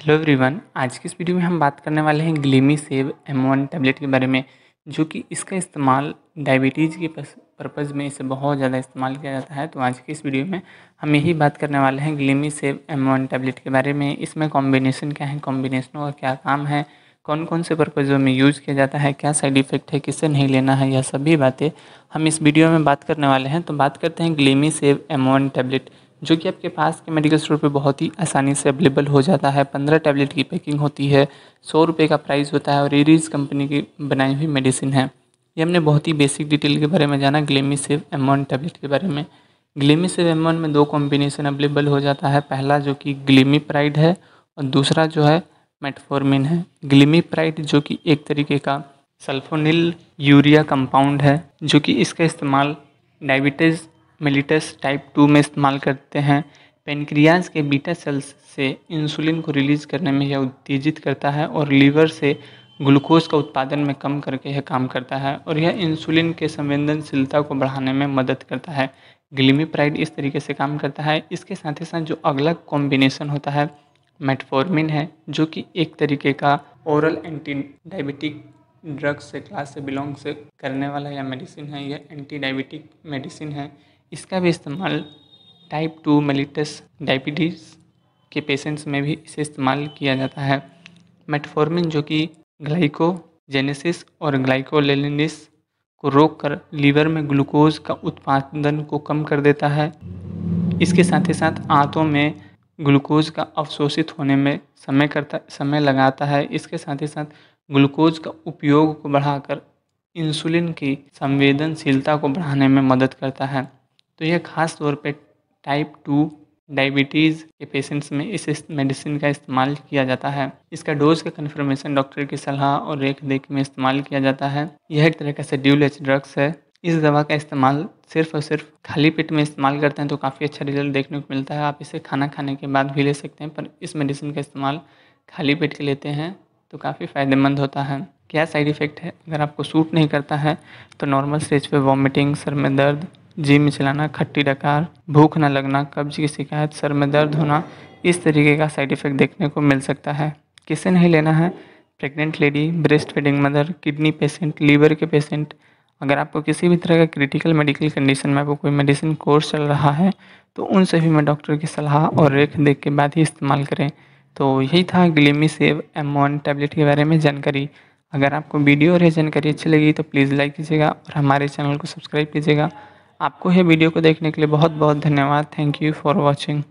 hello everyone आज की इस वीडियो में हम बात करने वाले हैं Glimisave M one tablet के बारे में जो कि इसका इस्तेमाल डायबिटीज़ के पर्पज़ में इसे बहुत ज़्यादा इस्तेमाल किया जाता है तो आज की इस वीडियो में हम यही बात करने वाले हैं Glimisave M one tablet के बारे में इसमें कॉम्बिनेशन क्या है कॉम्बिनेशनों का क्या काम है कौन कौन से पर्पज़ों में यूज़ किया जाता है क्या साइड इफ़ेक्ट है किसे नहीं लेना है यह सभी बातें हम इस वीडियो में बात करने वाले हैं तो बात करते हैं Glimisave M one tablet जो कि आपके पास के मेडिकल स्टोर पे बहुत ही आसानी से अवेलेबल हो जाता है पंद्रह टैबलेट की पैकिंग होती है सौ रुपये का प्राइस होता है और एरीज कंपनी की बनाई हुई मेडिसिन है ये हमने बहुत ही बेसिक डिटेल के बारे में जाना ग्लेमी सेव एमोन टैबलेट के बारे में ग्लेमी सेव एमोन में दो कॉम्बिनेशन अवेलेबल हो जाता है पहला जो कि ग्लेमी प्राइड है और दूसरा जो है मेटफॉर्मिन है ग्लेमी प्राइड जो कि एक तरीके का सल्फोनिल यूरिया कंपाउंड है जो कि इसका इस्तेमाल डायबिटीज़ मिलिटस टाइप टू में इस्तेमाल करते हैं पेनक्रियाज के बीटा सेल्स से इंसुलिन को रिलीज करने में यह उत्तेजित करता है और लीवर से ग्लूकोज का उत्पादन में कम करके यह काम करता है और यह इंसुलिन के संवेदनशीलता को बढ़ाने में मदद करता है ग्लिमीप्राइड इस तरीके से काम करता है इसके साथ ही साथ जो अगला कॉम्बिनेशन होता है मेटफॉर्मिन है जो कि एक तरीके का ओरल एंटी डायबिटिक ड्रग्स से क्लास से बिलोंग से करने वाला यह मेडिसिन है यह एंटी डायबिटिक मेडिसिन है इसका भी इस्तेमाल टाइप टू मेलिटस डायबिटीज़ के पेशेंट्स में भी इसे इस्तेमाल किया जाता है मेटफॉर्मिन जो कि ग्लाइकोजेनेसिस और ग्लाइकोलेलिनिस को रोककर लीवर में ग्लूकोज का उत्पादन को कम कर देता है इसके साथ ही साथ आंतों में ग्लूकोज का अवशोषित होने में समय करता समय लगाता है इसके साथ ही साथ ग्लूकोज का उपयोग को बढ़ाकर इंसुलिन की संवेदनशीलता को बढ़ाने में मदद करता है तो यह खास तौर पे टाइप टू डायबिटीज़ के पेशेंट्स में इस मेडिसिन का इस्तेमाल किया जाता है इसका डोज का कन्फर्मेशन डॉक्टर की सलाह और रेख देख में इस्तेमाल किया जाता है यह एक तरह का शेड्यूल एच ड्रग्स है इस दवा का इस्तेमाल सिर्फ और सिर्फ खाली पेट में इस्तेमाल करते हैं तो काफ़ी अच्छा रिजल्ट देखने को मिलता है आप इसे खाना खाने के बाद भी ले सकते हैं पर इस मेडिसिन का इस्तेमाल खाली पेट के लेते हैं तो काफ़ी फ़ायदेमंद होता है क्या साइड इफ़ेक्ट है अगर आपको सूट नहीं करता है तो नॉर्मल स्टेज पे वॉमिटिंग सर में दर्द जिम चलाना खट्टी डकार भूख न लगना कब्ज की शिकायत सर में दर्द होना इस तरीके का साइड इफ़ेक्ट देखने को मिल सकता है किसे नहीं लेना है pregnant lady breast feeding mother kidney patient liver के पेशेंट अगर आपको किसी भी तरह का क्रिटिकल मेडिकल कंडीशन में आपको कोई मेडिसिन कोर्स चल रहा है तो उन सभी में डॉक्टर की सलाह और रेख देख के बाद ही इस्तेमाल करें तो यही था Glimisave M one tablet के बारे में जानकारी अगर आपको वीडियो और यह जानकारी अच्छी लगी तो प्लीज़ लाइक कीजिएगा और हमारे चैनल को सब्सक्राइब कीजिएगा आपको यह वीडियो को देखने के लिए बहुत बहुत धन्यवाद थैंक यू फॉर वॉचिंग